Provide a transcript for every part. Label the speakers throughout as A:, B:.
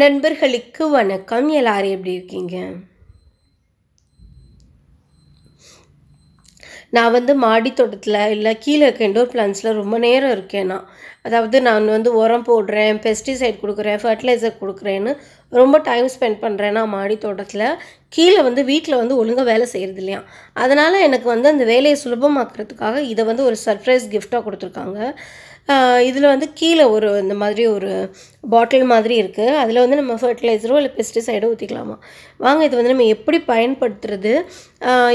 A: நண்பர்களுக்கு வணக்கம் எல்லாரும் எப்படி இருக்கீங்க நான் வந்து மாடி தோட்டத்தில் இல்லை கீழே இருக்க இண்டோர் பிளான்ஸில் ரொம்ப நேரம் நான் அதாவது நான் வந்து உரம் போடுறேன் பெஸ்டிசைட் கொடுக்குறேன் ஃபர்டிலைசர் கொடுக்குறேன்னு ரொம்ப டைம் ஸ்பெண்ட் பண்ணுறேன்னா மாடி தோட்டத்தில் கீழே வந்து வீட்டில் வந்து ஒழுங்காக வேலை செய்கிறது இல்லையா அதனால் எனக்கு வந்து அந்த வேலையை சுலபமாக்குறதுக்காக இதை வந்து ஒரு சர்ப்ரைஸ் கிஃப்டாக கொடுத்துருக்காங்க இதில் வந்து கீழே ஒரு இந்த மாதிரி ஒரு பாட்டில் மாதிரி இருக்குது அதில் வந்து நம்ம ஃபர்டிலைசரோ இல்லை பெஸ்டிசைடோ ஊற்றிக்கலாமா வாங்க இது வந்து நம்ம எப்படி பயன்படுத்துறது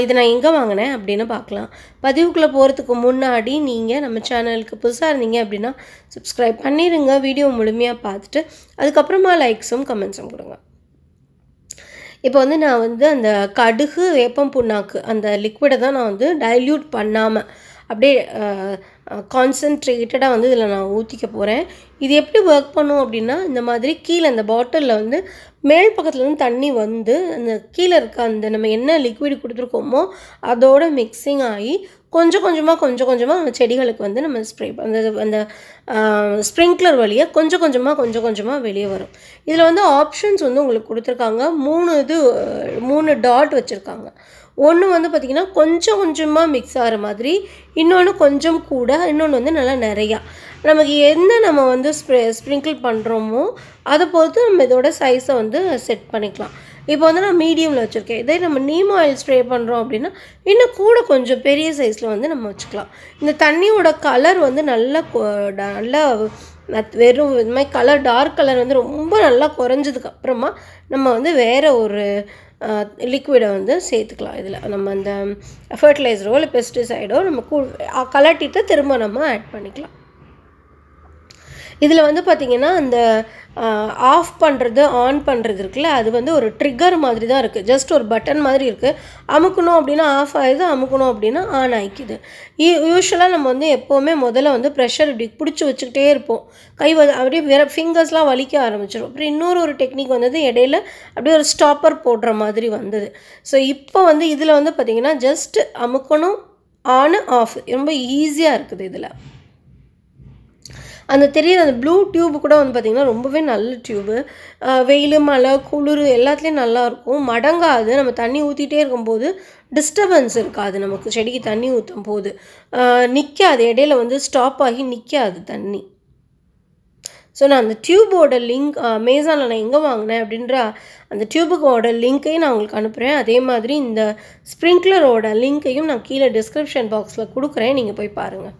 A: இதை நான் எங்கே வாங்கினேன் அப்படின்னு பார்க்கலாம் பதிவுக்குள்ளே போகிறதுக்கு முன்னாடி நீங்கள் நம்ம சேனலுக்கு புதுசாக இருந்தீங்க அப்படின்னா சப்ஸ்கிரைப் பண்ணிடுங்க வீடியோ முழுமையாக பார்த்துட்டு அதுக்கப்புறமா லைக்ஸும் கமெண்ட்ஸும் கொடுங்க இப்போ வந்து நான் வந்து அந்த கடுகு வேப்பம் புண்ணாக்கு அந்த லிக்விடை தான் நான் வந்து டைல்யூட் பண்ணாமல் அப்படியே கான்சன்ட்ரேட்டடாக வந்து இதில் நான் ஊற்றிக்க போகிறேன் இது எப்படி ஒர்க் பண்ணும் அப்படின்னா இந்த மாதிரி கீழே அந்த பாட்டிலில் வந்து மேல் பக்கத்தில் தண்ணி வந்து அந்த கீழே இருக்க அந்த நம்ம என்ன லிக்விட் கொடுத்துருக்கோமோ அதோட மிக்சிங் ஆகி கொஞ்சம் கொஞ்சமாக கொஞ்சம் கொஞ்சமாக அந்த செடிகளுக்கு வந்து நம்ம ஸ்ப்ரே அந்த அந்த ஸ்ப்ரிங்க்லர் வழியாக கொஞ்சம் கொஞ்சமாக கொஞ்சம் கொஞ்சமாக வெளியே வரும் இதில் வந்து ஆப்ஷன்ஸ் வந்து உங்களுக்கு கொடுத்துருக்காங்க மூணு இது மூணு டாட் வச்சுருக்காங்க ஒன்று வந்து பார்த்திங்கன்னா கொஞ்சம் கொஞ்சமாக மிக்ஸ் ஆகிற மாதிரி இன்னொன்று கொஞ்சம் கூட இன்னொன்று வந்து நல்லா நிறையா நமக்கு என்ன நம்ம வந்து ஸ்ப்ரே ஸ்ப்ரிங்கிள் பண்ணுறோமோ அதை பொறுத்து நம்ம இதோட சைஸை வந்து செட் பண்ணிக்கலாம் இப்போ வந்து நான் மீடியமில் வச்சுருக்கேன் இதே நம்ம நீம் ஆயில் ஸ்ப்ரே பண்ணுறோம் அப்படின்னா இன்னும் கூட கொஞ்சம் பெரிய சைஸில் வந்து நம்ம வச்சுக்கலாம் இந்த தண்ணியோட கலர் வந்து நல்லா நல்லா வெறும் இது மாதிரி கலர் டார்க் கலர் வந்து ரொம்ப நல்லா குறைஞ்சதுக்கு அப்புறமா நம்ம வந்து வேறு ஒரு லிக்விடை வந்து சேர்த்துக்கலாம் இதில் நம்ம அந்த ஃபர்டிலைசரோ இல்லை பெஸ்டிசைடோ நம்ம கூ கலட்டிட்டு திரும்ப நம்ம ஆட் பண்ணிக்கலாம் இதில் வந்து பார்த்திங்கன்னா அந்த ஆஃப் பண்ணுறது ஆன் பண்ணுறது இருக்குல்ல அது வந்து ஒரு ட்ரிக்கர் மாதிரி தான் இருக்குது ஜஸ்ட் ஒரு பட்டன் மாதிரி இருக்குது அமுக்கணும் அப்படின்னா ஆஃப் ஆகிடுது அமுக்கணும் அப்படின்னா ஆன் ஆகிக்குது யூஸ்வலாக நம்ம வந்து எப்போவுமே முதல்ல வந்து ப்ரெஷர் இப்படி பிடிச்சி வச்சுக்கிட்டே இருப்போம் கை வந்து அப்படியே வேற ஃபிங்கர்ஸ்லாம் வலிக்க ஆரம்பிச்சிடும் அப்புறம் இன்னொரு ஒரு டெக்னிக் வந்தது இடையில அப்படியே ஒரு ஸ்டாப்பர் போடுற மாதிரி வந்தது ஸோ இப்போ வந்து இதில் வந்து பார்த்திங்கன்னா ஜஸ்ட் அமுக்கணும் ஆன் ஆஃப் ரொம்ப ஈஸியாக இருக்குது இதில் அந்த தெரியுது அந்த ப்ளூ டியூபு கூட வந்து பார்த்திங்கன்னா ரொம்பவே நல்ல டியூபு வெயில் மழை குளிர் எல்லாத்துலேயும் நல்லாயிருக்கும் மடங்காது நம்ம தண்ணி ஊற்றிட்டே இருக்கும்போது டிஸ்டர்பன்ஸ் இருக்காது நமக்கு செடிக்கு தண்ணி ஊற்றும் போது நிற்காது இடையில வந்து ஸ்டாப் ஆகி நிற்காது தண்ணி ஸோ நான் அந்த டியூபோட லிங்க் அமேசானில் நான் எங்கே வாங்கினேன் அப்படின்ற அந்த டியூபுக்கோட லிங்க்கையும் நான் உங்களுக்கு அனுப்புகிறேன் அதே மாதிரி இந்த ஸ்ப்ரிங்க்லரோட லிங்க்கையும் நான் கீழே டிஸ்கிரிப்ஷன் பாக்ஸில் கொடுக்குறேன் நீங்கள் போய் பாருங்கள்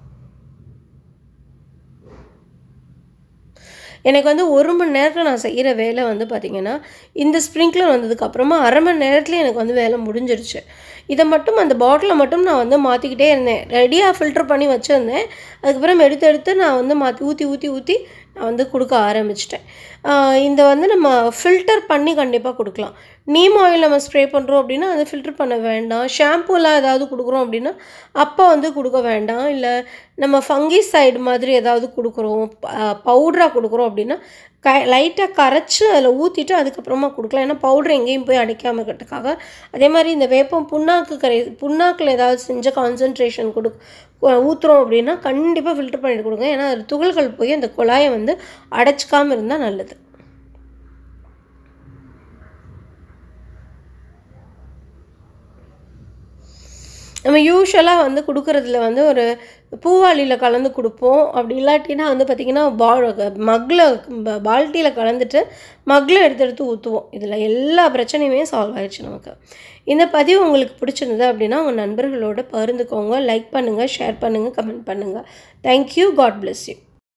A: எனக்கு வந்து ஒரு மணி நேரத்தில் நான் செய்கிற வேலை வந்து பார்த்திங்கன்னா இந்த ஸ்ப்ரிங்க்லர் வந்ததுக்கப்புறமா அரை மணி நேரத்தில் எனக்கு வந்து வேலை முடிஞ்சிருச்சு இதை மட்டும் அந்த பாட்டிலை மட்டும் நான் வந்து மாற்றிக்கிட்டே இருந்தேன் ரெடியாக ஃபில்டர் பண்ணி வச்சுருந்தேன் அதுக்கப்புறம் எடுத்து எடுத்து நான் வந்து மாற்றி ஊற்றி ஊற்றி ஊற்றி நான் வந்து கொடுக்க ஆரம்பிச்சிட்டேன் இந்த வந்து நம்ம ஃபில்டர் பண்ணி கண்டிப்பாக கொடுக்கலாம் நீம் ஆயில் நம்ம ஸ்ப்ரே பண்ணுறோம் அப்படின்னா அது ஃபில்டர் பண்ண வேண்டாம் ஷாம்புலாம் ஏதாவது கொடுக்குறோம் அப்படின்னா அப்போ வந்து கொடுக்க வேண்டாம் இல்லை நம்ம ஃபங்கி சைடு மாதிரி ஏதாவது கொடுக்குறோம் பவுடராக கொடுக்குறோம் அப்படின்னா க லைட்டாக கரைச்சி அதில் ஊற்றிட்டு அதுக்கப்புறமா கொடுக்கலாம் ஏன்னா பவுட்ரு எங்கேயும் போய் அடிக்காமல் இருக்கிறதுக்காக அதே மாதிரி இந்த வேப்பம் புண்ணாக்கு கரை புண்ணாக்கில் ஏதாவது செஞ்ச கான்சன்ட்ரேஷன் கொடு ஊற்றுறோம் அப்படின்னா கண்டிப்பாக ஃபில்டர் பண்ணிட்டு கொடுங்க ஏன்னா அது துகள்கள் போய் அந்த குழாயை வந்து அடைச்சிக்காமல் இருந்தால் நல்லது நம்ம யூஸ்வலாக வந்து கொடுக்குறதுல வந்து ஒரு பூவாளியில் கலந்து கொடுப்போம் அப்படி இல்லாட்டினா வந்து பார்த்திங்கன்னா பால் மக்கில் பால்ட்டியில் கலந்துட்டு மக்கில் எடுத்து எடுத்து ஊற்றுவோம் இதில் எல்லா பிரச்சனையுமே சால்வ் ஆகிடுச்சு நமக்கு இந்த பதிவு உங்களுக்கு பிடிச்சிருந்தது அப்படின்னா உங்கள் நண்பர்களோட பகிர்ந்துக்கோங்க லைக் பண்ணுங்கள் ஷேர் பண்ணுங்கள் கமெண்ட் பண்ணுங்கள் தேங்க்யூ காட் பிளெஸ் யூ